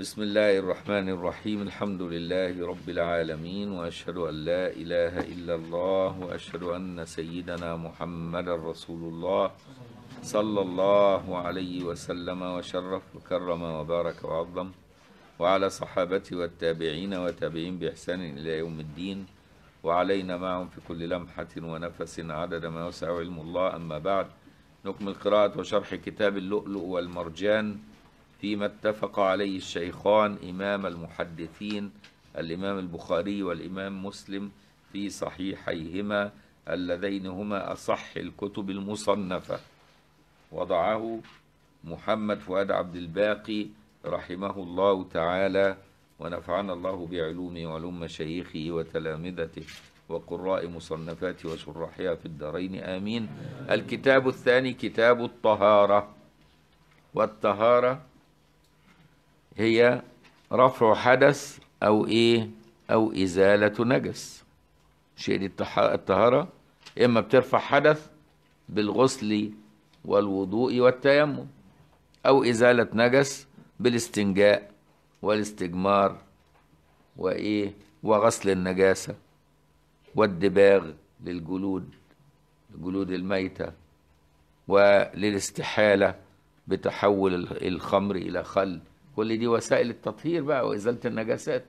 بسم الله الرحمن الرحيم الحمد لله رب العالمين وأشهد أن لا إله إلا الله وأشهد أن سيدنا محمد رسول الله صلى الله عليه وسلم وشرف وكرم وبارك وعظم وعلى صحابته والتابعين وتابعين بإحسان إلى يوم الدين وعلينا معهم في كل لمحة ونفس عدد ما وسع علم الله أما بعد نكمل قراءة وشرح كتاب اللؤلؤ والمرجان فيما اتفق عليه الشيخان إمام المحدثين الإمام البخاري والإمام مسلم في صحيحيهما اللذين هما أصح الكتب المصنفة وضعه محمد فؤاد عبد الباقي رحمه الله تعالى ونفعنا الله بعلومه وعلوم مشايخه وتلامذته وقراء مصنفاته وشراحها في الدارين آمين الكتاب الثاني كتاب الطهارة والطهارة هي رفع حدث أو إيه أو إزالة نجس شيء دي الطهارة إما بترفع حدث بالغسل والوضوء والتيمم أو إزالة نجس بالاستنجاء والاستجمار وإيه وغسل النجاسة والدباغ للجلود الجلود الميتة وللاستحالة بتحول الخمر إلى خل كل دي وسائل التطهير بقى وإزالة النجاسات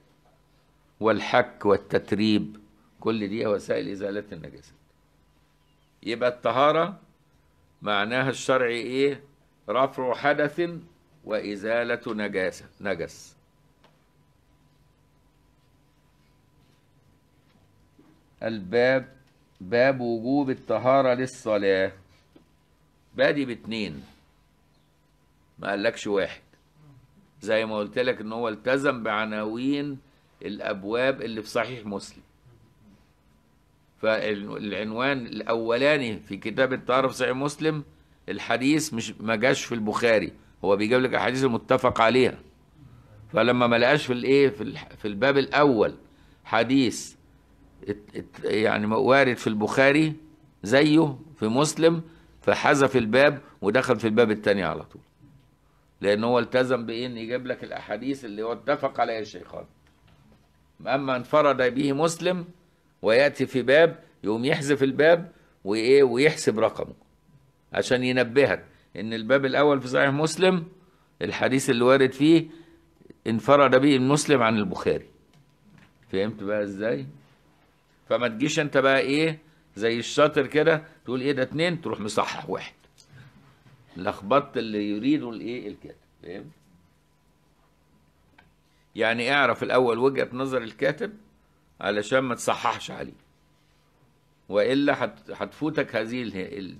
والحك والتتريب كل دي وسائل إزالة النجاسات يبقى الطهارة معناها الشرعي إيه رفع حدث وإزالة نجاسة نجس الباب باب وجوب الطهارة للصلاة بادي باتنين ما قالكش واحد زي ما قلت لك ان هو التزم بعناوين الابواب اللي في صحيح مسلم فالعنوان الاولاني في كتاب الطهاره في صحيح مسلم الحديث مش ما جاش في البخاري هو بيجيب لك احاديث المتفق عليها فلما ما لقاش في الايه في في الباب الاول حديث يعني وارد في البخاري زيه في مسلم فحذف الباب ودخل في الباب الثاني على طول لان هو التزم بايه ان يجيب لك الاحاديث اللي هو اتفق عليها الشيخان اما انفرد به مسلم وياتي في باب يقوم يحذف الباب وايه ويحسب رقمه عشان ينبهك ان الباب الاول في صحيح مسلم الحديث اللي وارد فيه انفرد به المسلم عن البخاري فهمت بقى ازاي فما تجيش انت بقى ايه زي الشاطر كده تقول ايه ده اتنين تروح مصحح واحد لخبطت اللي يريده الايه الكاتب فاهم يعني اعرف الاول وجهه نظر الكاتب علشان ما تصححش عليه والا هتفوتك هذه ال...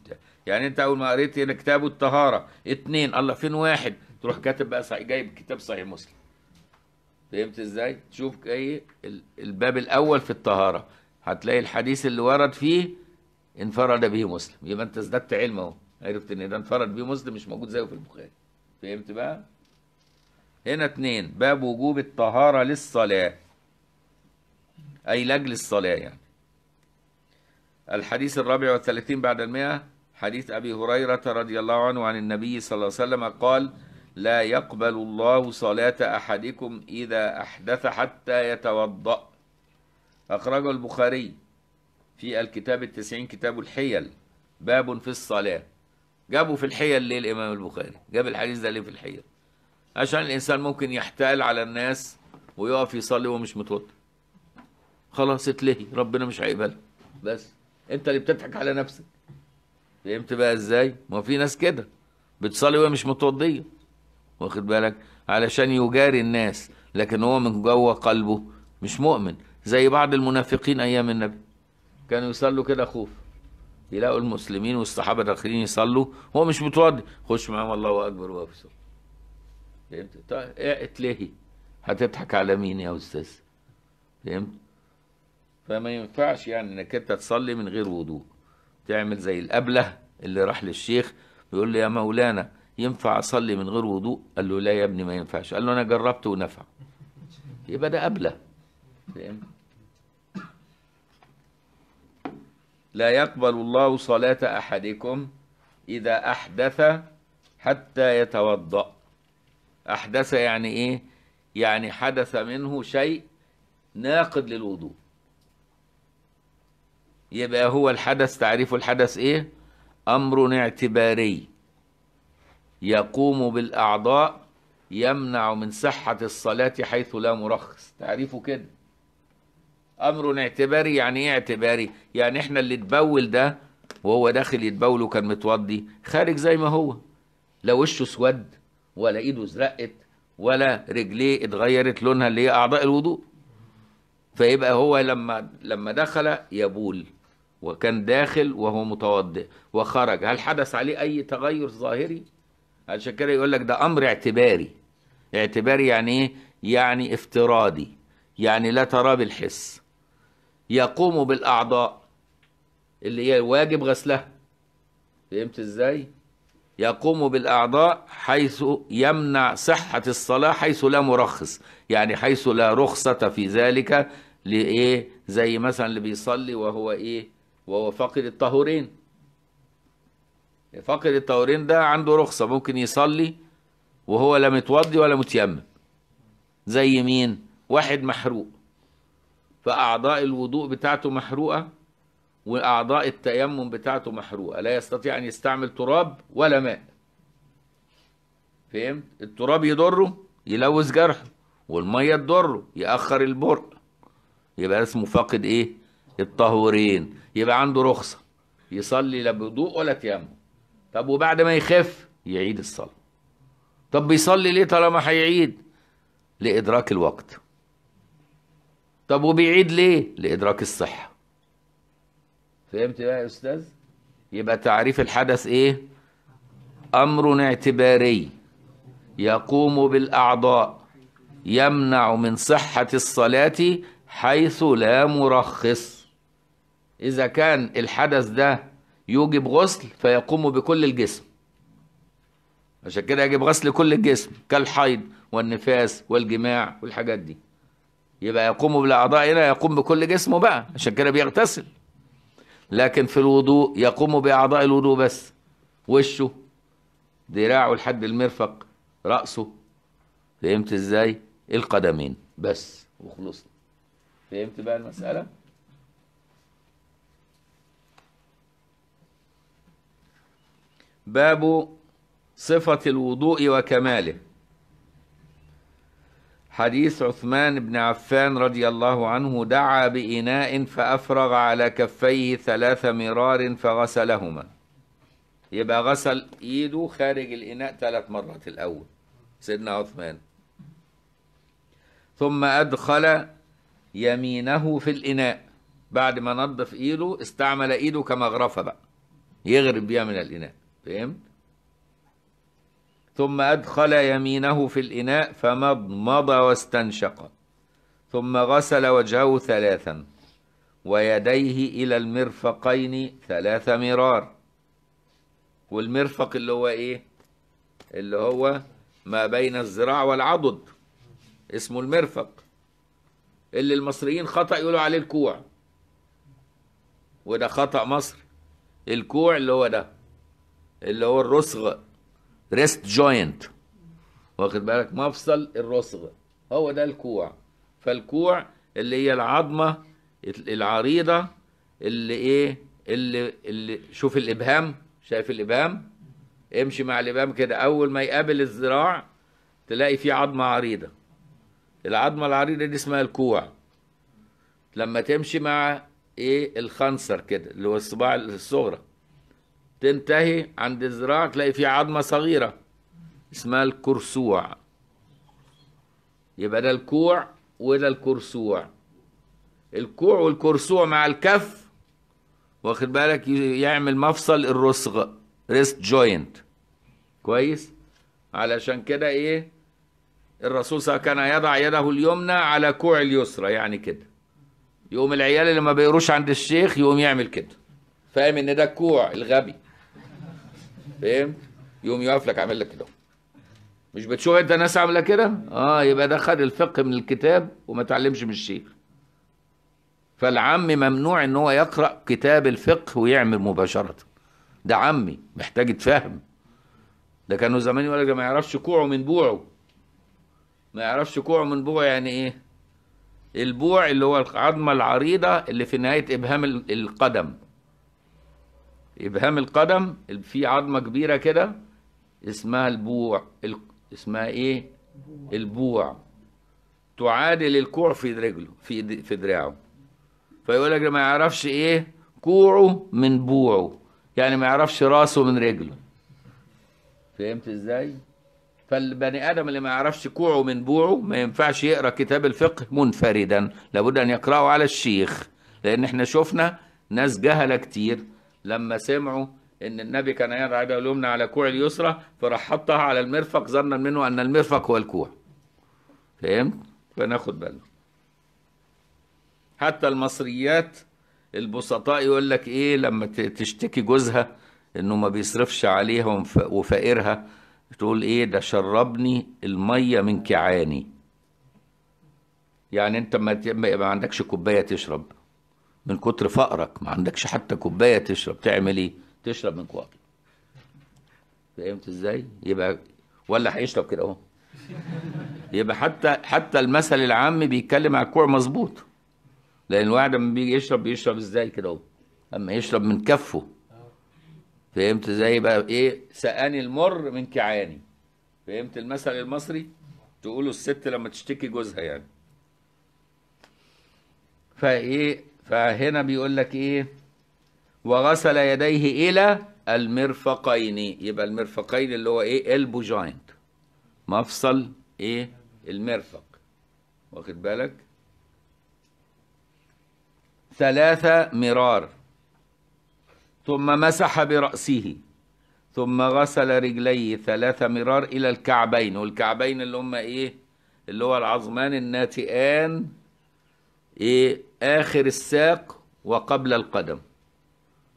يعني انت اول ما قريت هنا كتاب الطهاره اتنين الله فين واحد تروح كاتب بقى صحيح جايب كتاب صحيح مسلم فهمت ازاي تشوف ايه الباب الاول في الطهاره هتلاقي الحديث اللي ورد فيه انفرد به مسلم يبقى انت ازددت علم اهو عرفت ان ده انفرد بيه مسلم مش موجود زيه في البخاري فهمت بقى هنا اتنين باب وجوب الطهارة للصلاة أي لأجل الصلاة يعني الحديث الرابع والثلاثين بعد المئة حديث أبي هريرة رضي الله عنه عن النبي صلى الله عليه وسلم قال لا يقبل الله صلاة أحدكم إذا أحدث حتى يتوضأ أخرجه البخاري في الكتاب التسعين كتاب الحيل باب في الصلاة جابوا في الحيل ليه الامام البخاري جاب الحديث ده ليه في الحيل عشان الانسان ممكن يحتال على الناس ويقف يصلي وهو مش متوضي خلاص اتلهي ربنا مش هيقبلها بس انت اللي بتضحك على نفسك فهمت بقى ازاي ما في ناس كده بتصلي وهي مش متوضيه واخد بالك علشان يجاري الناس لكن هو من جوه قلبه مش مؤمن زي بعض المنافقين ايام النبي كانوا يصلوا كده خوف يلاقوا المسلمين والصحابه داخلين يصلوا هو مش متوضي خش معاهم الله اكبر وهو فهمت طيب ايه، اتلهي هتضحك على مين يا استاذ فهمت فما ينفعش يعني انك انت تصلي من غير وضوء تعمل زي الابله اللي راح للشيخ بيقول له يا مولانا ينفع اصلي من غير وضوء قال له لا يا ابني ما ينفعش قال له انا جربت ونفع يبقى ده ابله فهمت لا يقبل الله صلاة أحدكم إذا أحدث حتى يتوضأ أحدث يعني إيه؟ يعني حدث منه شيء ناقد للوضوء يبقى هو الحدث تعريف الحدث إيه؟ أمر اعتباري يقوم بالأعضاء يمنع من صحة الصلاة حيث لا مرخص تعريفه كده امر اعتباري يعني ايه اعتباري يعني احنا اللي اتبول ده وهو داخل يتبول وكان متوضي خارج زي ما هو لا وشه اسود ولا ايده ازرقت ولا رجليه اتغيرت لونها اللي هي اعضاء الوضوء فيبقى هو لما لما دخل يبول وكان داخل وهو متوضئ وخرج هل حدث عليه اي تغير ظاهري عشان كده يقول لك ده امر اعتباري اعتباري يعني ايه يعني افتراضي يعني لا تراه بالحس يقوم بالاعضاء اللي هي واجب غسلها فهمت ازاي يقوم بالاعضاء حيث يمنع صحه الصلاه حيث لا مرخص يعني حيث لا رخصه في ذلك لايه زي مثلا اللي بيصلي وهو ايه وهو فاقد الطهورين فاقد الطهورين ده عنده رخصه ممكن يصلي وهو لا متوضي ولا متيمم زي مين واحد محروق فأعضاء الوضوء بتاعته محروقة وأعضاء التيمم بتاعته محروقة لا يستطيع أن يستعمل تراب ولا ماء فهمت؟ التراب يضره يلوث جرحه والمية تضره يأخر البر يبقى اسمه فاقد إيه؟ الطهورين يبقى عنده رخصة يصلي لا بوضوء ولا تيمم طب وبعد ما يخف يعيد الصلاة طب بيصلي ليه طالما هيعيد؟ لإدراك الوقت طب وبيعيد ليه لادراك الصحه فهمت بقى يا استاذ يبقى تعريف الحدث ايه امر اعتباري يقوم بالاعضاء يمنع من صحه الصلاه حيث لا مرخص اذا كان الحدث ده يوجب غسل فيقوم بكل الجسم عشان كده يجب غسل كل الجسم كالحيض والنفاس والجماع والحاجات دي يبقى يقوم بالاعضاء هنا يقوم بكل جسمه بقى عشان كده بيغتسل لكن في الوضوء يقوم باعضاء الوضوء بس وشه ذراعه لحد المرفق راسه فهمت ازاي القدمين بس وخلصنا فهمت بقى المساله باب صفه الوضوء وكماله حديث عثمان بن عفان رضي الله عنه دعا بإناء فأفرغ على كفيه ثلاث مرار فغسلهما يبقى غسل إيده خارج الإناء ثلاث مرات الأول سيدنا عثمان ثم أدخل يمينه في الإناء بعد ما نظف إيده استعمل إيده كمغرفة بقى يغرب بيها من الإناء فهمت؟ ثم أدخل يمينه في الإناء فمضمض واستنشق ثم غسل وجهه ثلاثا ويديه إلى المرفقين ثلاث مرار والمرفق اللي هو إيه؟ اللي هو ما بين الذراع والعضد اسمه المرفق اللي المصريين خطأ يقولوا عليه الكوع وده خطأ مصر الكوع اللي هو ده اللي هو الرسغ ريست جوينت واخد بالك مفصل الرسغ هو ده الكوع فالكوع اللي هي العظمه العريضه اللي ايه اللي اللي شوف الابهام شايف الابهام امشي مع الابهام كده اول ما يقابل الذراع تلاقي فيه عظمه عريضه العظمه العريضه دي اسمها الكوع لما تمشي مع ايه الخنصر كده اللي هو الصباع الصغرى تنتهي عند الذراع تلاقي في عظمة صغيرة اسمها الكرسوع يبقى ده الكوع وده الكرسوع الكوع والكرسوع مع الكف واخد بالك يعمل مفصل الرسغ ريست جوينت كويس علشان كده ايه الرسول صلى الله عليه وسلم كان يضع يده اليمنى على كوع اليسرى يعني كده يقوم العيال اللي ما بيقروش عند الشيخ يقوم يعمل كده فاهم ان ده الكوع الغبي فهمت يقوم يقف لك عامل لك كده مش بتشوف انت ناس عامله كده اه يبقى ده خد الفقه من الكتاب وما تعلمش من الشيخ فالعم ممنوع ان هو يقرا كتاب الفقه ويعمل مباشره ده عمي محتاج يتفهم ده كانوا زمان يقول لك ما يعرفش كوعه من بوعه ما يعرفش كوعه من بوعه يعني ايه البوع اللي هو العظمه العريضه اللي في نهايه ابهام القدم ابهام القدم في عظمه كبيره كده اسمها البوع ال... اسمها ايه البوع تعادل الكوع في رجله في في دراعه فيقول لك ما يعرفش ايه كوعه من بوعه يعني ما يعرفش راسه من رجله فهمت ازاي فالبني ادم اللي ما يعرفش كوعه من بوعه ما ينفعش يقرا كتاب الفقه منفردا لابد ان يقراه على الشيخ لان احنا شفنا ناس جهله كتير لما سمعوا ان النبي كان يضع يده اليمنى على كوع اليسرى فراح حطها على المرفق ظنا منه ان المرفق هو الكوع فهمت فناخد بالنا حتى المصريات البسطاء يقول لك ايه لما تشتكي جوزها انه ما بيصرفش عليها وفقيرها تقول ايه ده شربني الميه من كعاني يعني انت ما عندكش كوبايه تشرب من كتر فقرك ما عندكش حتى كوبايه تشرب تعمل ايه؟ تشرب من كوبايه فهمت ازاي؟ يبقى ولا هيشرب كده اهو يبقى حتى حتى المثل العام بيتكلم على الكوع مظبوط لان الواحد لما بيجي يشرب بيشرب ازاي كده اهو اما يشرب من كفه فهمت ازاي بقى ايه سقاني المر من كعاني فهمت المثل المصري تقولوا الست لما تشتكي جوزها يعني فايه فهنا بيقول لك ايه وغسل يديه الى المرفقين يبقى المرفقين اللي هو ايه البو جوينت مفصل ايه المرفق واخد بالك ثلاثة مرار ثم مسح برأسه ثم غسل رجليه ثلاثة مرار إلى الكعبين والكعبين اللي هم إيه اللي هو العظمان الناتئان إيه آخر الساق وقبل القدم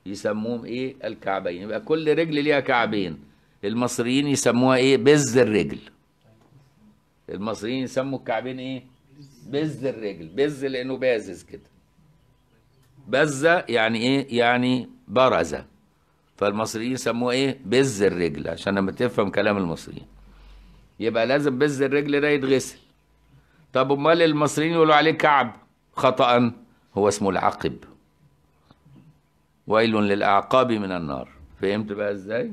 يسموهم إيه الكعبين يبقى كل رجل ليها كعبين المصريين يسموها إيه بز الرجل المصريين يسموا الكعبين إيه بز الرجل بز لأنه بازز كده بزة يعني إيه يعني برزة فالمصريين يسموه إيه بز الرجل عشان لما تفهم كلام المصريين يبقى لازم بز الرجل ده يتغسل طب امال المصريين يقولوا عليه كعب خطأ هو اسمه العقب ويل للأعقاب من النار فهمت بقى إزاي؟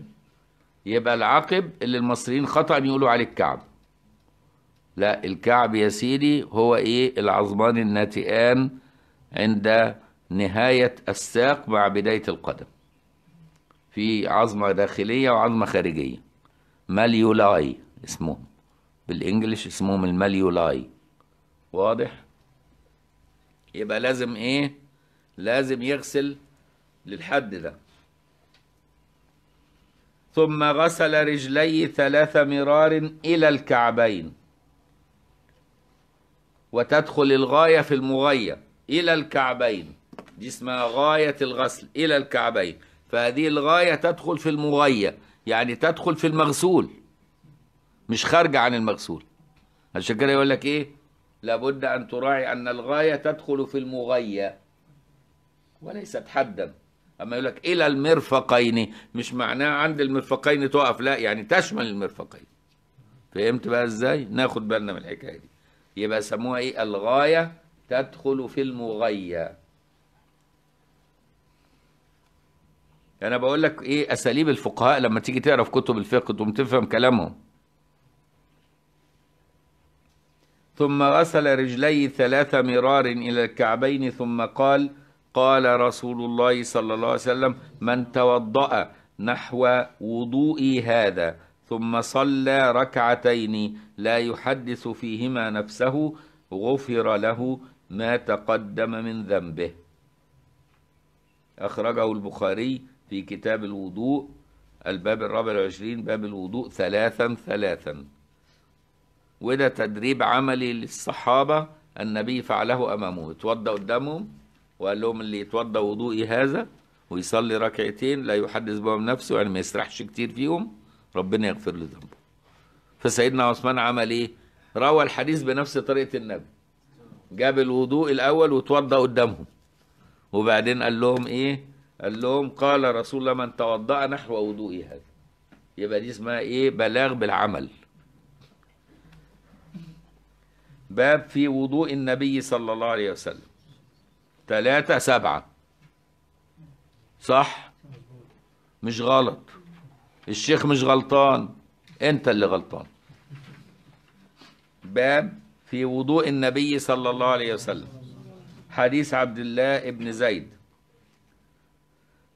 يبقى العقب اللي المصريين خطأ يقولوا عليه الكعب لا الكعب يا سيدي هو إيه العظمان الناتئان عند نهاية الساق مع بداية القدم في عظمة داخلية وعظمة خارجية ماليولاي اسمهم بالانجلش اسمهم الماليولاي واضح؟ يبقى لازم ايه لازم يغسل للحد ده ثم غسل رجليه ثلاث مرار إلى الكعبين وتدخل الغاية في المغية إلى الكعبين دي اسمها غاية الغسل إلى الكعبين فهذه الغاية تدخل في المغية يعني تدخل في المغسول مش خارجة عن المغسول عشان كده يقول لك إيه لابد أن تراعي أن الغاية تدخل في المغية وليست حدا أما يقول لك إلى المرفقين مش معناه عند المرفقين تقف لا يعني تشمل المرفقين فهمت بقى إزاي؟ ناخد بالنا من الحكاية دي يبقى سموها إيه؟ الغاية تدخل في المغية أنا بقول لك إيه أساليب الفقهاء لما تيجي تعرف كتب الفقه تقوم تفهم كلامهم ثم غسل رجليه ثلاث مرار إلى الكعبين ثم قال قال رسول الله صلى الله عليه وسلم من توضأ نحو وضوئي هذا ثم صلى ركعتين لا يحدث فيهما نفسه غفر له ما تقدم من ذنبه أخرجه البخاري في كتاب الوضوء الباب الرابع والعشرين باب الوضوء ثلاثا ثلاثا وده تدريب عملي للصحابة النبي فعله أمامه اتوضى قدامهم وقال لهم اللي يتوضى وضوئي هذا ويصلي ركعتين لا يحدث بهم نفسه يعني ما يسرحش كتير فيهم ربنا يغفر له ذنبه فسيدنا عثمان عمل ايه روى الحديث بنفس طريقة النبي جاب الوضوء الأول وتوضى قدامهم وبعدين قال لهم ايه قال لهم قال رسول الله من توضأ نحو وضوئي هذا يبقى دي اسمها ايه بلاغ بالعمل باب في وضوء النبي صلى الله عليه وسلم ثلاثة سبعة صح مش غلط الشيخ مش غلطان انت اللي غلطان باب في وضوء النبي صلى الله عليه وسلم حديث عبد الله ابن زيد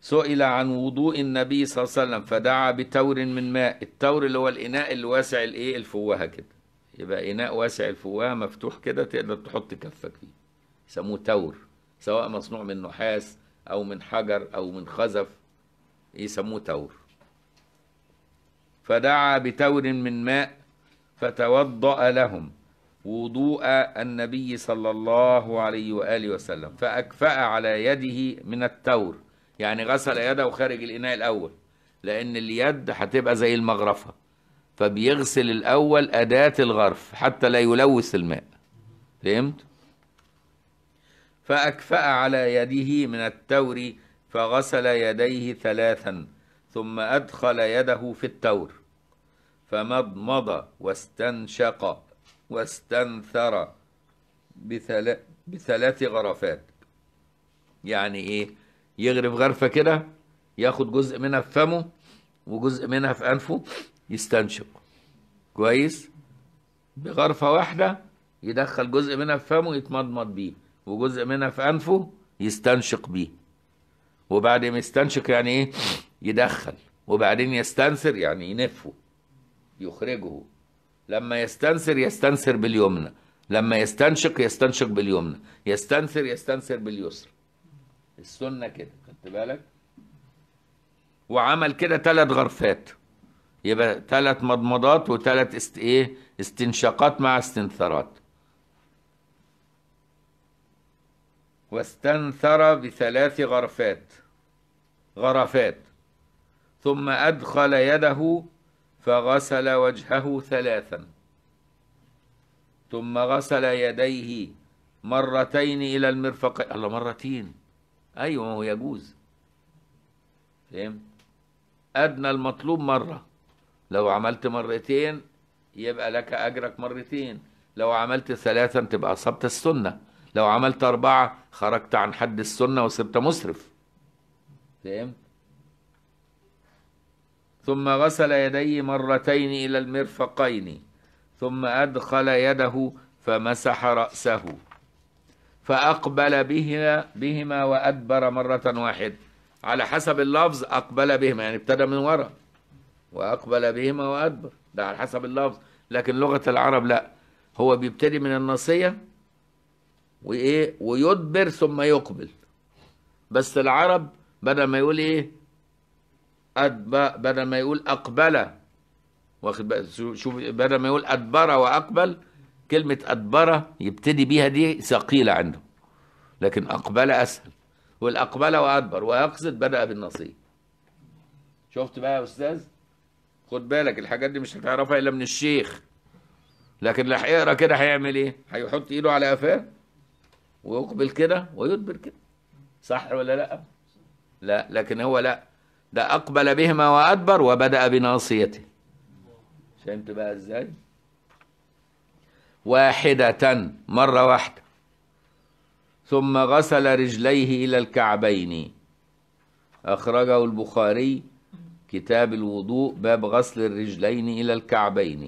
سئل عن وضوء النبي صلى الله عليه وسلم فدعا بتور من ماء التور اللي هو الاناء الواسع الايه الفوهه كده يبقى اناء واسع الفواه مفتوح كده تقدر تحط كفك فيه يسموه تور سواء مصنوع من نحاس او من حجر او من خزف يسموه تور فدعا بتور من ماء فتوضأ لهم وضوء النبي صلى الله عليه وآله وسلم فأكفأ على يده من التور يعني غسل يده خارج الإناء الأول لأن اليد هتبقى زي المغرفة فبيغسل الأول أداة الغرف حتى لا يلوث الماء فهمت؟ فأكفأ على يده من التور فغسل يديه ثلاثا ثم أدخل يده في التور فمضمض واستنشق واستنثر بثلاث بثلاث غرفات يعني ايه يغرف غرفة كده ياخد جزء منها في فمه وجزء منها في أنفه يستنشق كويس بغرفة واحدة يدخل جزء منها في فمه يتمضمض بيه وجزء منها في أنفه يستنشق بيه وبعد ما يستنشق يعني إيه يدخل وبعدين يستنثر يعني ينفه يخرجه لما يستنثر يستنثر باليمنى لما يستنشق يستنشق باليمنى يستنثر يستنثر باليسرى السنة كده خدت بالك وعمل كده ثلاث غرفات يبقى ثلاث مضمضات وثلاث است ايه استنشاقات مع استنثارات واستنثر بثلاث غرفات غرفات ثم أدخل يده فغسل وجهه ثلاثا ثم غسل يديه مرتين إلى المرفقين الله مرتين أيوة هو يجوز فهمت أدنى المطلوب مرة لو عملت مرتين يبقى لك أجرك مرتين لو عملت ثلاثه تبقى أصبت السنة لو عملت أربعة خرجت عن حد السنة وصرت مسرف فهمت ثم غسل يديه مرتين إلى المرفقين ثم أدخل يده فمسح رأسه فأقبل بهما, بهما وأدبر مرة واحدة على حسب اللفظ أقبل بهما يعني ابتدى من ورا وأقبل بهما وأدبر ده على حسب اللفظ لكن لغة العرب لا هو بيبتدي من الناصية وإيه ويدبر ثم يقبل بس العرب بدل ما يقول إيه أدب بدل ما يقول أقبل واخد شوف بدل ما يقول أدبر وأقبل كلمة أدبر يبتدي بيها دي ثقيلة عنده لكن أقبل أسهل والأقبل وأدبر ويقصد بدأ بالنصيب شفت بقى يا أستاذ خد بالك الحاجات دي مش هتعرفها الا من الشيخ لكن اللي هيقرا كده هيعمل ايه؟ هيحط ايده على قفاه ويقبل كده ويدبر كده صح ولا لا؟ لا لكن هو لا ده اقبل بهما وادبر وبدا بناصيته فهمت بقى ازاي؟ واحدة مرة واحدة ثم غسل رجليه إلى الكعبين أخرجه البخاري كتاب الوضوء باب غسل الرجلين إلى الكعبين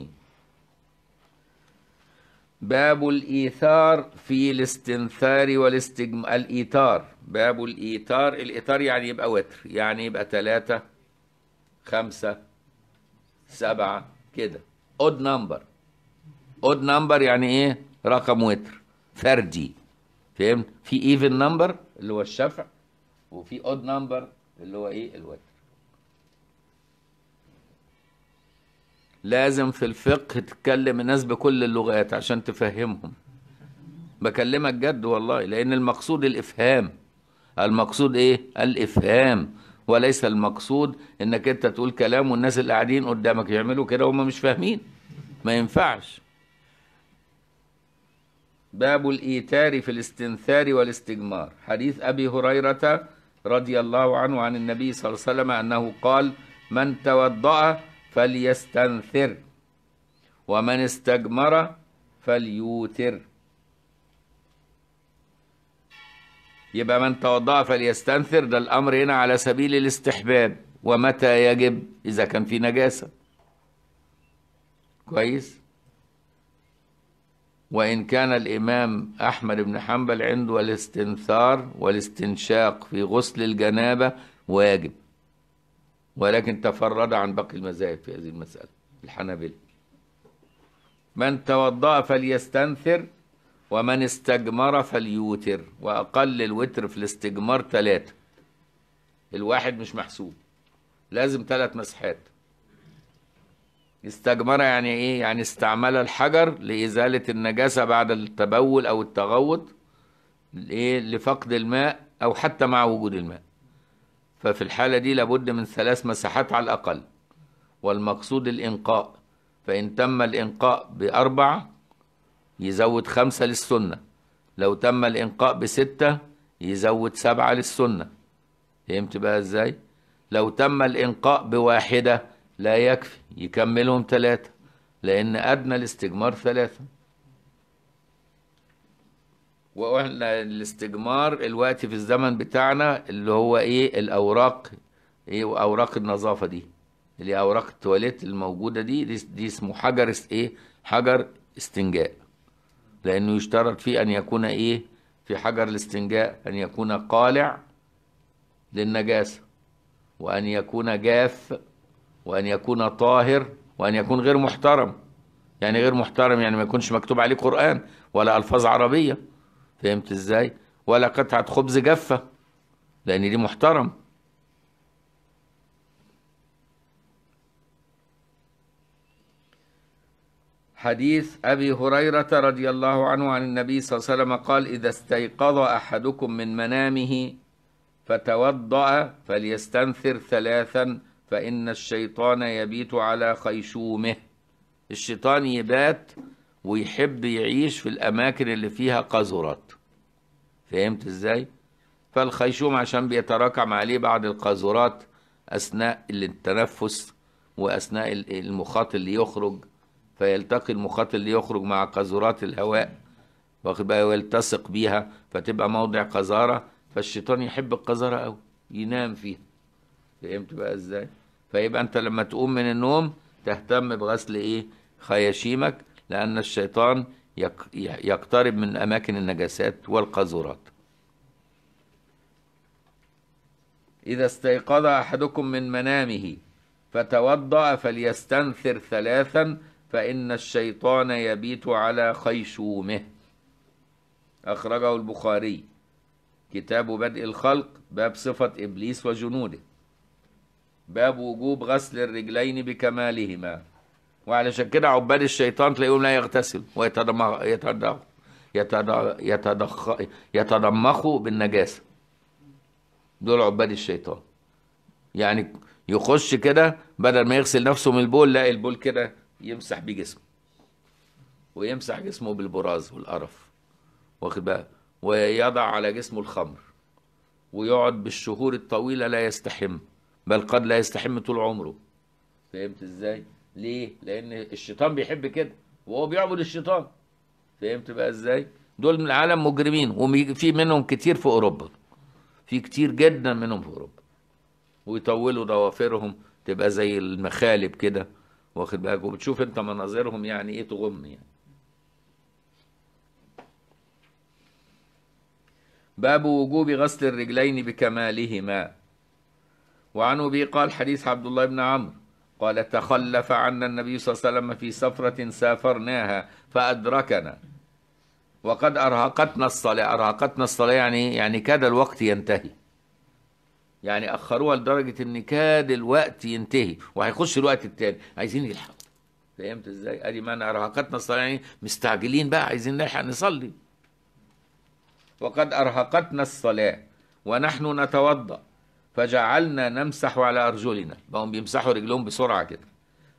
باب الإيثار في الاستنثار والاستجم الإيثار باب الإيثار الإيثار يعني يبقى وتر يعني يبقى ثلاثة خمسة سبعة كده اود نمبر اود نمبر يعني ايه رقم وتر فردي فهمت في ايفن نمبر اللي هو الشفع وفي اود نمبر اللي هو ايه الوتر لازم في الفقه تتكلم الناس بكل اللغات عشان تفهمهم بكلمك جد والله لأن المقصود الإفهام المقصود إيه؟ الإفهام وليس المقصود إنك أنت تقول كلام والناس اللي قاعدين قدامك يعملوا كده وهم مش فاهمين ما ينفعش باب الإيتار في الاستنثار والاستجمار حديث أبي هريرة رضي الله عنه عن النبي صلى الله عليه وسلم أنه قال من توضأ فليستنثر ومن استجمر فليوتر يبقى من توضأ فليستنثر ده الأمر هنا على سبيل الاستحباب ومتى يجب إذا كان في نجاسة كويس وإن كان الإمام أحمد بن حنبل عنده الاستنثار والاستنشاق في غسل الجنابة واجب ولكن تفرد عن باقي المذاهب في هذه المسألة الحنابلة من توضأ فليستنثر ومن استجمر فليوتر وأقل الوتر في الاستجمار ثلاثة الواحد مش محسوب لازم ثلاث مسحات استجمر يعني ايه يعني استعمل الحجر لازاله النجاسه بعد التبول او التغوط لفقد الماء او حتى مع وجود الماء ففي الحالة دي لابد من ثلاث مساحات على الأقل والمقصود الإنقاء فإن تم الإنقاء بأربعة يزود خمسة للسنة لو تم الإنقاء بستة يزود سبعة للسنة فهمت بقى إزاي؟ لو تم الإنقاء بواحدة لا يكفي يكملهم ثلاثة لأن أدنى الاستجمار ثلاثة وقلنا الاستجمار الوقت في الزمن بتاعنا اللي هو ايه الاوراق ايه اوراق النظافه دي اللي اوراق التواليت الموجوده دي دي اسمه حجر ايه حجر استنجاء لانه يشترط فيه ان يكون ايه في حجر الاستنجاء ان يكون قالع للنجاسه وان يكون جاف وان يكون طاهر وان يكون غير محترم يعني غير محترم يعني ما يكونش مكتوب عليه قران ولا الفاظ عربيه فهمت ازاي ولا قطعة خبز جافة لأن دي محترم حديث أبي هريرة رضي الله عنه عن النبي صلى الله عليه وسلم قال إذا استيقظ أحدكم من منامه فتوضأ فليستنثر ثلاثا فإن الشيطان يبيت على خيشومه الشيطان يبات ويحب يعيش في الأماكن اللي فيها قذرات فهمت إزاي؟ فالخيشوم عشان بيتراكم عليه بعض القاذورات أثناء التنفس وأثناء المخاط اللي يخرج فيلتقي المخاط اللي يخرج مع قاذورات الهواء واخد بقى ويلتصق بيها فتبقى موضع قذارة فالشيطان يحب القذارة أوي ينام فيها فهمت بقى إزاي؟ فيبقى أنت لما تقوم من النوم تهتم بغسل إيه؟ خياشيمك لأن الشيطان يقترب من أماكن النجاسات والقذورات إذا استيقظ أحدكم من منامه فتوضأ فليستنثر ثلاثا فإن الشيطان يبيت على خيشومه أخرجه البخاري كتاب بدء الخلق باب صفة إبليس وجنوده باب وجوب غسل الرجلين بكمالهما وعلشان كده عباد الشيطان تلاقيهم لا يغتسل ويتدمخ يتدخ يتدخ يتدمخوا بالنجاسة دول عباد الشيطان يعني يخش كده بدل ما يغسل نفسه من البول لا البول كده يمسح بيه جسمه ويمسح جسمه بالبراز والقرف واخد بقى ويضع على جسمه الخمر ويقعد بالشهور الطويلة لا يستحم بل قد لا يستحم طول عمره فهمت ازاي؟ ليه؟ لأن الشيطان بيحب كده وهو بيعبد الشيطان فهمت بقى إزاي؟ دول من العالم مجرمين وفي منهم كتير في أوروبا في كتير جدا منهم في أوروبا ويطولوا ضوافرهم تبقى زي المخالب كده واخد بالك وبتشوف انت مناظرهم يعني ايه تغم يعني باب وجوب غسل الرجلين بكمالهما وعن ابي قال حديث عبد الله بن عمرو قال تخلف عنا النبي صلى الله عليه وسلم في سفرة سافرناها فأدركنا وقد أرهقتنا الصلاة أرهقتنا الصلاة يعني يعني كاد الوقت ينتهي يعني أخروها لدرجة إن كاد الوقت ينتهي وهيخش الوقت التاني عايزين يلحقوا فهمت إزاي؟ أدي معنى أرهقتنا الصلاة يعني مستعجلين بقى عايزين نلحق نصلي وقد أرهقتنا الصلاة ونحن نتوضأ فجعلنا نمسح على أرجلنا بقوا بيمسحوا رجلهم بسرعة كده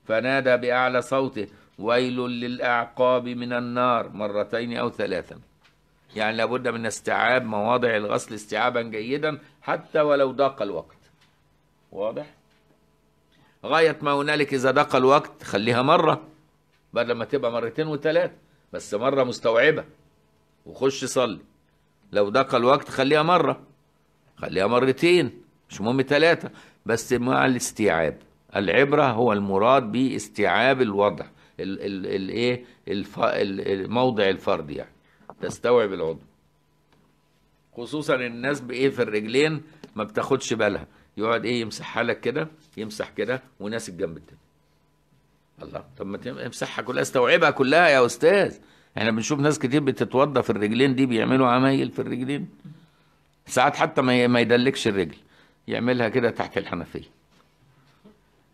فنادى بأعلى صوته ويل للأعقاب من النار مرتين أو ثلاثا يعني لابد من استيعاب مواضع الغسل استيعابا جيدا حتى ولو ضاق الوقت واضح غاية ما هنالك إذا ضاق الوقت خليها مرة بدل ما تبقى مرتين وثلاثة بس مرة مستوعبة وخش صلي لو ضاق الوقت خليها مرة خليها مرتين مش مهم ثلاثة بس مع الاستيعاب العبرة هو المراد باستيعاب الوضع الايه الموضع الفرد يعني تستوعب العضو خصوصا الناس بايه في الرجلين ما بتاخدش بالها يقعد ايه يمسحها لك كده يمسح كده وناس الجنب التاني الله طب ما امسحها كلها استوعبها كلها يا استاذ احنا بنشوف ناس كتير بتتوضى في الرجلين دي بيعملوا عمايل في الرجلين ساعات حتى ما يدلكش الرجل يعملها كده تحت الحنفيه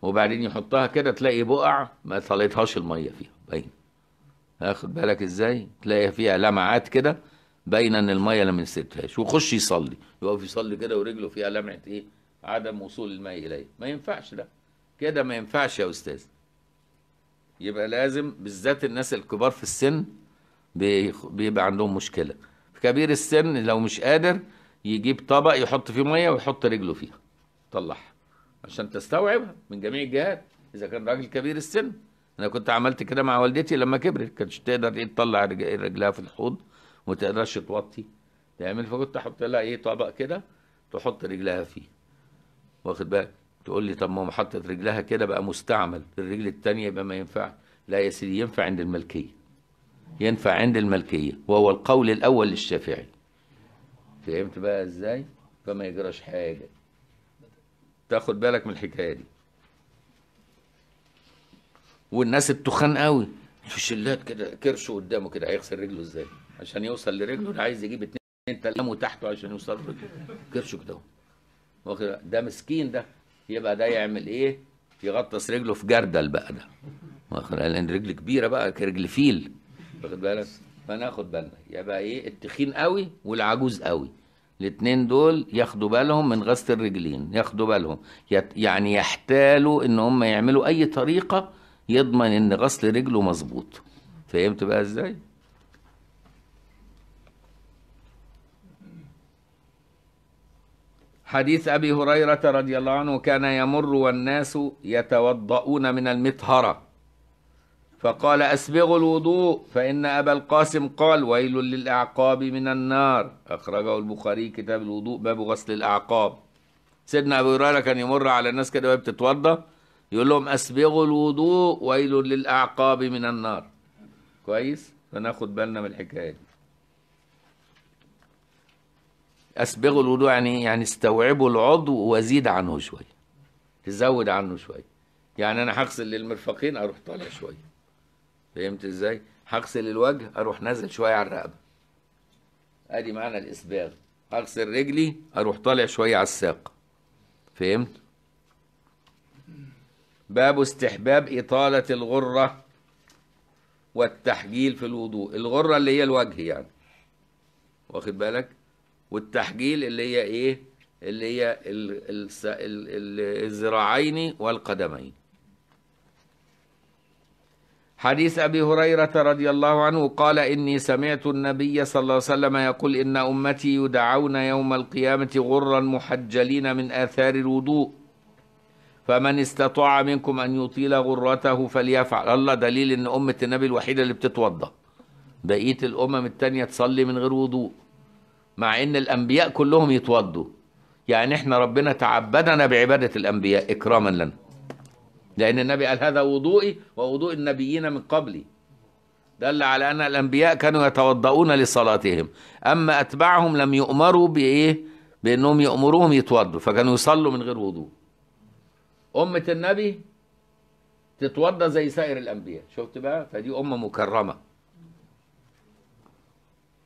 وبعدين يحطها كده تلاقي بقع ما طلعتهاش الميه فيها باين اخد بالك ازاي تلاقي فيها لمعات كده باينه ان الميه لم نسيتهاش ويخش يصلي يقف يصلي كده ورجله فيها لمعه ايه عدم وصول الماء اليه ما ينفعش ده كده ما ينفعش يا استاذ يبقى لازم بالذات الناس الكبار في السن بيبقى عندهم مشكله كبير السن لو مش قادر يجيب طبق يحط فيه ميه ويحط رجله فيها طلعها عشان تستوعب من جميع الجهات اذا كان راجل كبير السن انا كنت عملت كده مع والدتي لما كبرت كانتش تقدر ايه تطلع رجلها في الحوض وما تقدرش توطي تعمل فكنت احط لها ايه طبق كده تحط رجلها فيه واخد بالك تقول لي طب ما حطت رجلها كده بقى مستعمل الرجل الثانيه يبقى ما ينفعش لا يا سيدي ينفع عند الملكيه ينفع عند الملكيه وهو القول الاول للشافعي فهمت بقى ازاي فما يجراش حاجه تاخد بالك من الحكايه دي والناس التخان قوي في شلات كده كرشه قدامه كده هيغسل رجله ازاي عشان يوصل لرجله ده عايز يجيب اتنين تلامه تحته عشان يوصل لرجله كرشه كده واخد ده مسكين ده يبقى ده يعمل ايه يغطس رجله في جردل بقى ده واخد لان رجل كبيره بقى كرجل فيل واخد بالك فناخد بالنا يبقى ايه التخين قوي والعجوز قوي الاثنين دول ياخدوا بالهم من غسل الرجلين ياخدوا بالهم يعني يحتالوا ان هم يعملوا اي طريقه يضمن ان غسل رجله مظبوط فهمت بقى ازاي حديث ابي هريره رضي الله عنه كان يمر والناس يتوضؤون من المطهره فقال أسبغوا الوضوء فإن أبا القاسم قال ويل للأعقاب من النار أخرجه البخاري كتاب الوضوء باب غسل الأعقاب سيدنا أبو هريرة كان يمر على الناس كده وهي بتتوضى يقول لهم أسبغوا الوضوء ويل للأعقاب من النار كويس فناخد بالنا من الحكاية دي أسبغوا الوضوء يعني يعني استوعبوا العضو وزيد عنه شوية تزود عنه شوية يعني أنا هغسل للمرفقين أروح طالع شوية فهمت ازاي هغسل الوجه اروح نازل شويه على الرقبه ادي معنى الاسباغ اغسل رجلي اروح طالع شويه على الساق فهمت باب استحباب اطاله الغره والتحجيل في الوضوء الغره اللي هي الوجه يعني واخد بالك والتحجيل اللي هي ايه اللي هي الذراعين والقدمين حديث أبي هريرة رضي الله عنه قال إني سمعت النبي صلى الله عليه وسلم يقول إن أمتي يدعون يوم القيامة غرا محجلين من آثار الوضوء فمن استطاع منكم أن يطيل غرته فليفعل الله دليل إن أمة النبي الوحيدة اللي بتتوضأ بقية الأمم التانية تصلي من غير وضوء مع إن الأنبياء كلهم يتوضوا يعني إحنا ربنا تعبدنا بعبادة الأنبياء إكراما لنا لأن النبي قال هذا وضوئي ووضوء النبيين من قبلي دل على أن الأنبياء كانوا يتوضؤون لصلاتهم أما أتباعهم لم يؤمروا بإيه بأنهم يأمروهم يتوضوا فكانوا يصلوا من غير وضوء أمة النبي تتوضى زي سائر الأنبياء شفت بقى فدي أمة مكرمة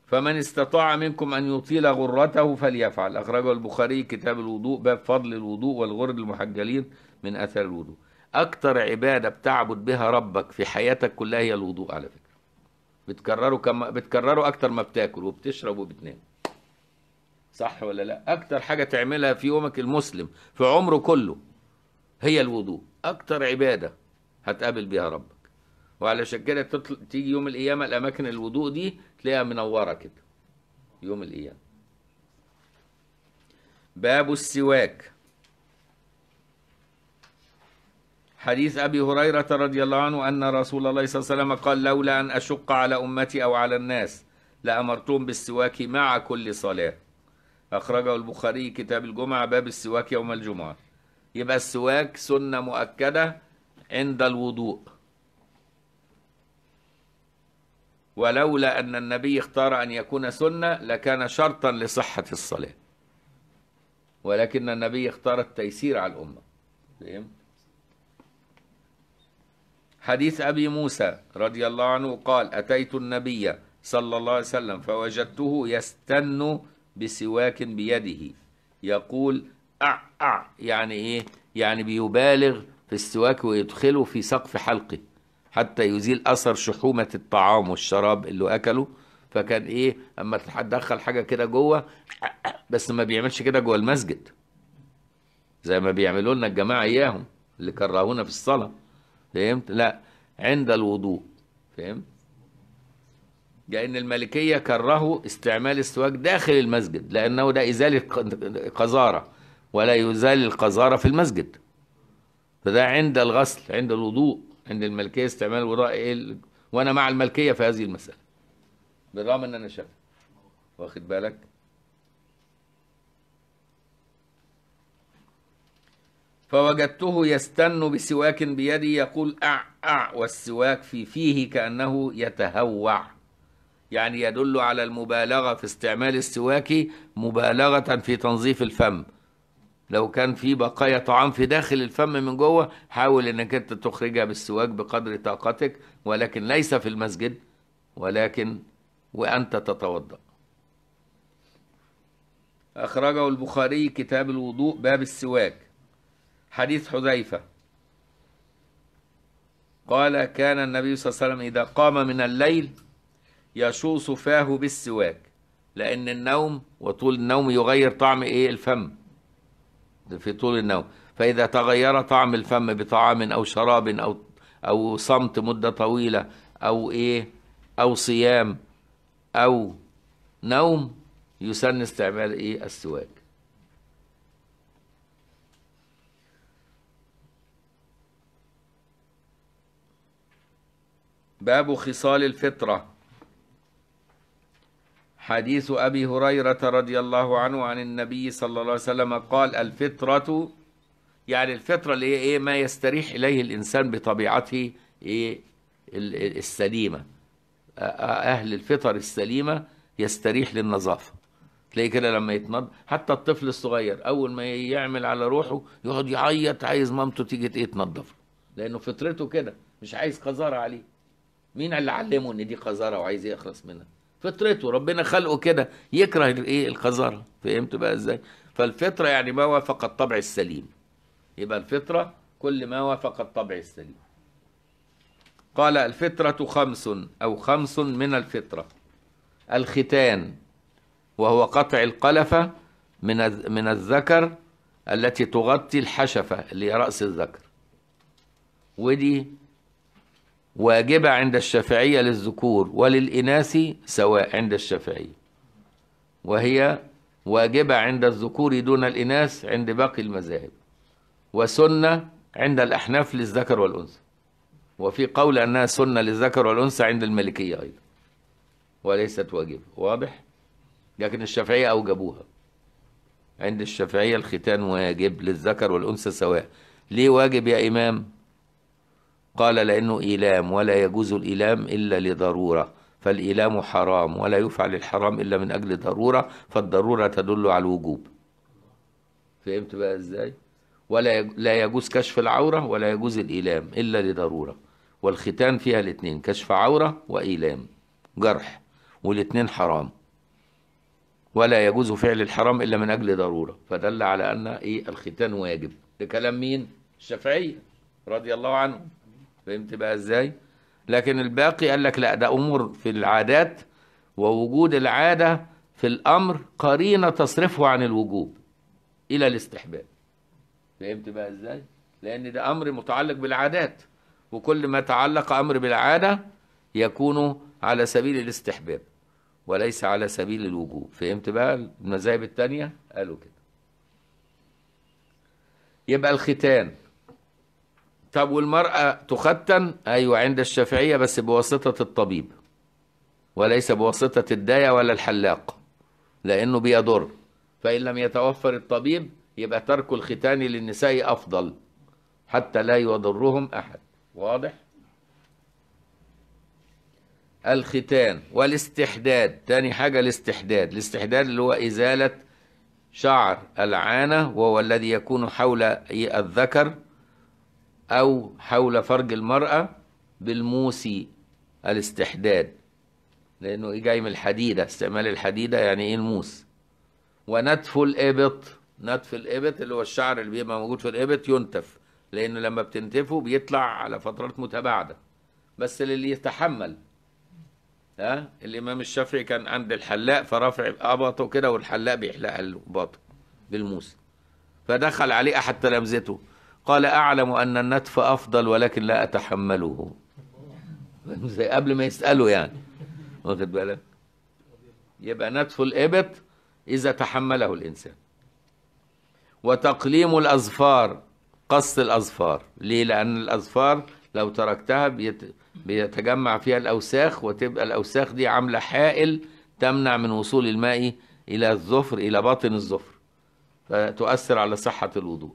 فمن استطاع منكم أن يطيل غرته فليفعل أخرجه البخاري كتاب الوضوء باب فضل الوضوء والغر المحجلين من أثر الوضوء اكتر عباده بتعبد بها ربك في حياتك كلها هي الوضوء على فكره بتكرره كما بتكرره اكتر ما بتاكل وبتشرب وبتنام صح ولا لا اكتر حاجه تعملها في يومك المسلم في عمره كله هي الوضوء اكتر عباده هتقابل بها ربك وعلشان كده تطل... تيجي يوم القيامه الاماكن الوضوء دي تلاقيها منوره كده يوم القيامه باب السواك حديث أبي هريرة رضي الله عنه أن رسول الله صلى الله عليه وسلم قال لولا أن أشق على أمتي أو على الناس لأمرتهم بالسواك مع كل صلاة أخرجه البخاري كتاب الجمعة باب السواك يوم الجمعة يبقى السواك سنة مؤكدة عند الوضوء ولولا أن النبي اختار أن يكون سنة لكان شرطا لصحة الصلاة ولكن النبي اختار التيسير على الأمة فهمت؟ حديث أبي موسى رضي الله عنه قال أتيت النبي صلى الله عليه وسلم فوجدته يستن بسواك بيده يقول أع أع يعني إيه يعني بيبالغ في السواك ويدخله في سقف حلقه حتى يزيل أثر شحومة الطعام والشراب اللي أكله فكان إيه أما تدخل حاجة كده جوه بس ما بيعملش كده جوه المسجد زي ما بيعملوا لنا الجماعة إياهم اللي كرهونا في الصلاة فهمت لا عند الوضوء فهمت لأن الملكية كرهوا استعمال السواك داخل المسجد لأنه ده إزالة قذارة ولا يزال القذارة في المسجد فده عند الغسل عند الوضوء عند الملكية استعمال الوضوء وأنا مع الملكية في هذه المسألة بالرغم أن أنا شافعي واخد بالك فوجدته يستن بسواك بيدي يقول أع أع والسواك في فيه كأنه يتهوع يعني يدل على المبالغة في استعمال السواك مبالغة في تنظيف الفم لو كان في بقايا طعام في داخل الفم من جوه حاول انك انت تخرجها بالسواك بقدر طاقتك ولكن ليس في المسجد ولكن وانت تتوضا اخرجه البخاري كتاب الوضوء باب السواك حديث حذيفة قال كان النبي صلى الله عليه وسلم إذا قام من الليل يشوص فاه بالسواك لأن النوم وطول النوم يغير طعم إيه الفم في طول النوم فإذا تغير طعم الفم بطعام أو شراب أو أو صمت مدة طويلة أو إيه أو صيام أو نوم يسن استعمال إيه السواك باب خصال الفطرة حديث أبي هريرة رضي الله عنه عن النبي صلى الله عليه وسلم قال الفطرة يعني الفطرة اللي هي إيه ما يستريح إليه الإنسان بطبيعته إيه السليمة أهل الفطر السليمة يستريح للنظافة تلاقي كده لما يتنض حتى الطفل الصغير أول ما يعمل على روحه يقعد يعيط عايز مامته تيجي إيه تنضف لأنه فطرته كده مش عايز قذارة عليه مين اللي علمه ان دي قذاره وعايز يخلص منها فطرته ربنا خلقه كده يكره الايه القذاره فهمت بقى ازاي فالفطره يعني ما وافق الطبع السليم يبقى الفطره كل ما وافق الطبع السليم قال الفطره خمس او خمس من الفطره الختان وهو قطع القلفه من من الذكر التي تغطي الحشفه اللي هي راس الذكر ودي واجبة عند الشافعية للذكور وللإناث سواء عند الشافعية وهي واجبة عند الذكور دون الإناث عند باقي المذاهب وسنة عند الأحناف للذكر والأنثى وفي قول أنها سنة للذكر والأنثى عند الملكية أيضا وليست واجبة واضح؟ لكن الشافعية أوجبوها عند الشافعية الختان واجب للذكر والأنثى سواء ليه واجب يا إمام؟ قال لأنه إيلام ولا يجوز الإيلام إلا لضرورة فالإيلام حرام ولا يفعل الحرام إلا من أجل ضرورة فالضرورة تدل على الوجوب فهمت بقى إزاي؟ ولا يج... لا يجوز كشف العورة ولا يجوز الإيلام إلا لضرورة والختان فيها الاتنين كشف عورة وإيلام جرح والاتنين حرام ولا يجوز فعل الحرام إلا من أجل ضرورة فدل على أن إيه الختان واجب لكلام مين؟ الشافعية رضي الله عنهم فهمت بقى ازاي لكن الباقي قال لك لا ده امور في العادات ووجود العاده في الامر قرينه تصرفه عن الوجوب الى الاستحباب فهمت بقى ازاي لان ده امر متعلق بالعادات وكل ما تعلق امر بالعاده يكون على سبيل الاستحباب وليس على سبيل الوجوب فهمت بقى المذاهب الثانيه قالوا كده يبقى الختان طب والمرأة تختن أيوة عند الشافعية بس بواسطة الطبيب وليس بواسطة الداية ولا الحلاق لأنه بيضر فإن لم يتوفر الطبيب يبقى ترك الختان للنساء أفضل حتى لا يضرهم أحد واضح؟ الختان والاستحداد تاني حاجة الاستحداد الاستحداد اللي هو إزالة شعر العانة وهو الذي يكون حول الذكر أو حول فرج المرأة بالموسي الاستحداد لأنه إيه جاي من الحديدة استعمال الحديدة يعني إيه الموس ونتف الإبط نتف الإبط اللي هو الشعر اللي بيبقى موجود في الإبط ينتف لأنه لما بتنتفه بيطلع على فترات متباعدة بس للي يتحمل ها أه؟ الإمام الشافعي كان عند الحلاق فرفع أبطه كده والحلاق بيحلقها له باطه بالموس فدخل عليه أحد تلامذته قال أعلم أن النتف أفضل ولكن لا أتحمله زي قبل ما يسأله يعني واخد بالك يبقى نتف الإبط إذا تحمله الإنسان وتقليم الأظفار قص الأظفار ليه لأن الأظفار لو تركتها بيت... بيتجمع فيها الأوساخ وتبقى الأوساخ دي عاملة حائل تمنع من وصول الماء إلى الظفر إلى باطن الظفر فتؤثر على صحة الوضوء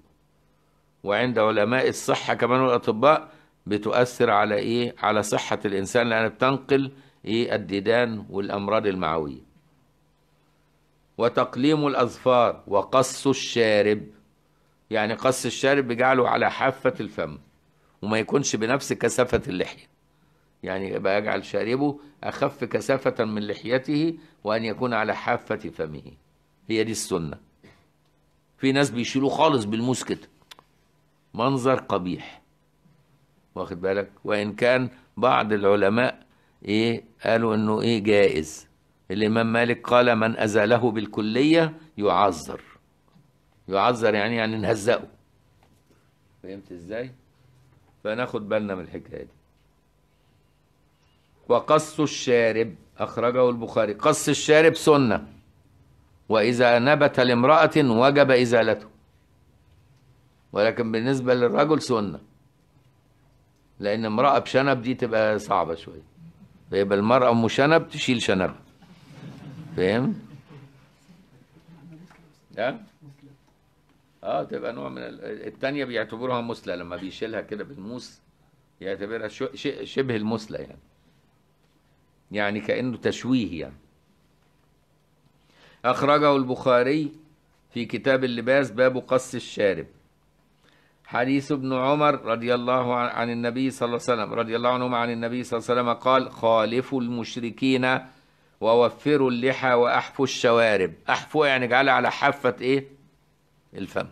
وعند علماء الصحة كمان والأطباء بتؤثر على إيه؟ على صحة الإنسان لأنها بتنقل إيه؟ الديدان والأمراض المعوية وتقليم الأظفار وقص الشارب يعني قص الشارب بجعله على حافة الفم وما يكونش بنفس كثافة اللحية يعني يبقى يجعل شاربه أخف كثافة من لحيته وأن يكون على حافة فمه هي دي السنة في ناس بيشيلوه خالص بالموس كده منظر قبيح واخد بالك وان كان بعض العلماء ايه قالوا انه ايه جائز الامام مالك قال من ازاله بالكليه يعذر يعذر يعني يعني نهزقه فهمت ازاي فناخد بالنا من الحكايه دي وقص الشارب اخرجه البخاري قص الشارب سنه واذا نبت لامراه وجب ازالته ولكن بالنسبة للرجل سنة لأن امرأة بشنب دي تبقى صعبة شوية فيبقى المرأة أم شنب تشيل شنب فاهم؟ ها؟ اه تبقى نوع من الثانية بيعتبروها مسلة لما بيشيلها كده بالموس يعتبرها شو... ش... شبه المسلة يعني يعني كأنه تشويه يعني أخرجه البخاري في كتاب اللباس باب قص الشارب حديث ابن عمر رضي الله عن النبي صلى الله عليه وسلم رضي الله عنهما عن النبي صلى الله عليه وسلم قال خالفوا المشركين ووفروا اللحى واحفوا الشوارب احفوا يعني اجعلها على حافة ايه الفم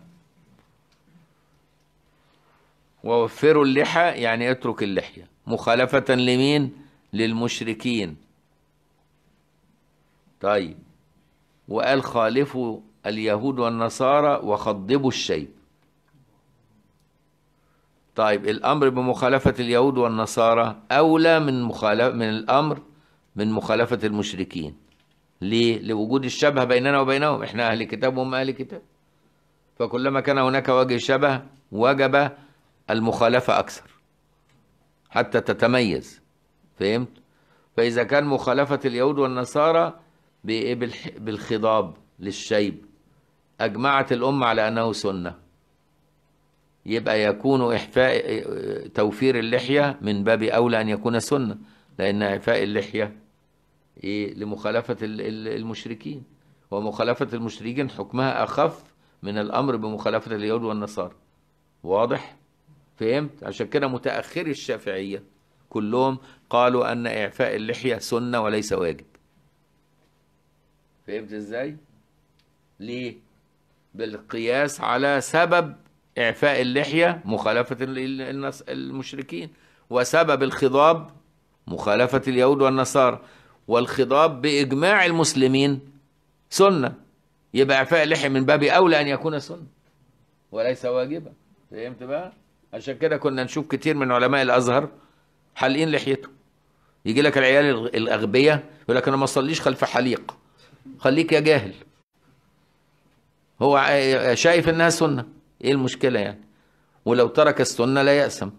ووفروا اللحى يعني اترك اللحية مخالفة لمين للمشركين طيب وقال خالفوا اليهود والنصارى وخضبوا الشيب طيب الأمر بمخالفة اليهود والنصارى أولى من مخالف من الأمر من مخالفة المشركين ليه؟ لوجود الشبه بيننا وبينهم احنا أهل كتاب وهم أهل كتاب فكلما كان هناك وجه شبه وجب المخالفة أكثر حتى تتميز فهمت؟ فإذا كان مخالفة اليهود والنصارى بالخضاب للشيب أجمعت الأمة على أنه سنة يبقى يكون إحفاء آه، توفير اللحية من باب أولى أن يكون سنة لأن إعفاء اللحية إيه لمخالفة المشركين ومخالفة المشركين حكمها أخف من الأمر بمخالفة اليهود والنصارى واضح؟ فهمت؟ عشان كده متأخر الشافعية كلهم قالوا أن إعفاء اللحية سنة وليس واجب فهمت إزاي؟ ليه؟ بالقياس على سبب إعفاء اللحية مخالفة المشركين وسبب الخضاب مخالفة اليهود والنصارى والخضاب بإجماع المسلمين سنة يبقى إعفاء اللحية من باب أولى أن يكون سنة وليس واجبا فهمت بقى؟ عشان كده كنا نشوف كتير من علماء الأزهر حالقين لحيته يجي لك العيال الأغبياء يقول لك أنا ما أصليش خلف حليق خليك يا جاهل هو شايف إنها سنة ايه المشكلة يعني ولو ترك السنة لا يأسم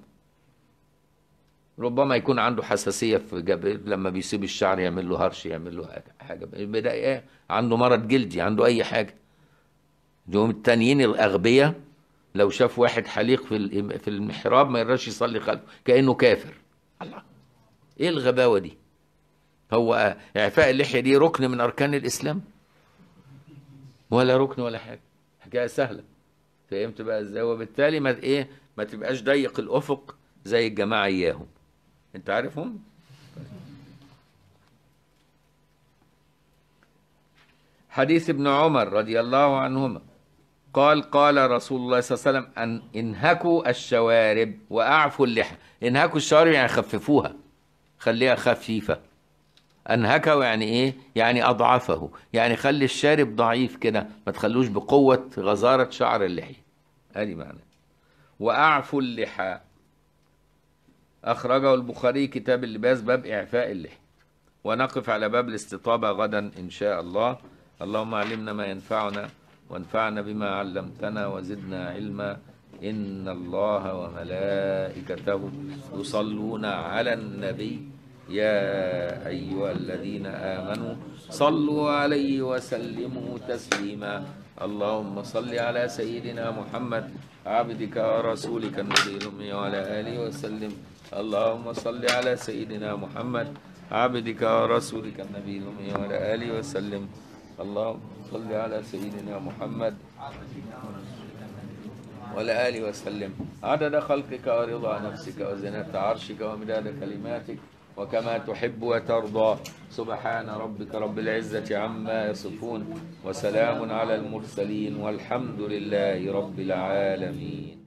ربما يكون عنده حساسية في جبل لما بيسيب الشعر يعمل له هرش يعمل له حاجة بداية عنده مرض جلدي عنده أي حاجة يوم التانيين الأغبياء لو شاف واحد حليق في في المحراب ما يقدرش يصلي خلفه كأنه كافر الله إيه الغباوة دي هو إعفاء اللحية دي ركن من أركان الإسلام ولا ركن ولا حاجة حكاية سهلة فهمت بقى ازاي وبالتالي ما ايه ما تبقاش ضيق الافق زي الجماعه اياهم انت عارفهم حديث ابن عمر رضي الله عنهما قال قال رسول الله صلى الله عليه وسلم أن انهكوا الشوارب وأعفوا اللحى انهكوا الشوارب يعني خففوها خليها خفيفة أنهكوا يعني إيه؟ يعني أضعفه يعني خلي الشارب ضعيف كده ما تخلوش بقوة غزارة شعر اللحية ادي معنى واعفوا اللحى اخرجه البخاري كتاب اللباس باب اعفاء اللحى ونقف على باب الاستطابه غدا ان شاء الله اللهم علمنا ما ينفعنا وانفعنا بما علمتنا وزدنا علما ان الله وملائكته يصلون على النبي يا ايها الذين امنوا صلوا عليه وسلموا تسليما اللهم صل على سيدنا محمد عبدك ورسولك النبي الأمي وعلى آله وسلم اللهم صل على سيدنا محمد عبدك ورسولك النبي الأمي وعلى آله وسلم اللهم صل على سيدنا محمد وعلى آله وسلم عدد خلقك ورضا نفسك وزنة عرشك ومداد كلماتك وكما تحب وترضى سبحان ربك رب العزة عما يصفون وسلام على المرسلين والحمد لله رب العالمين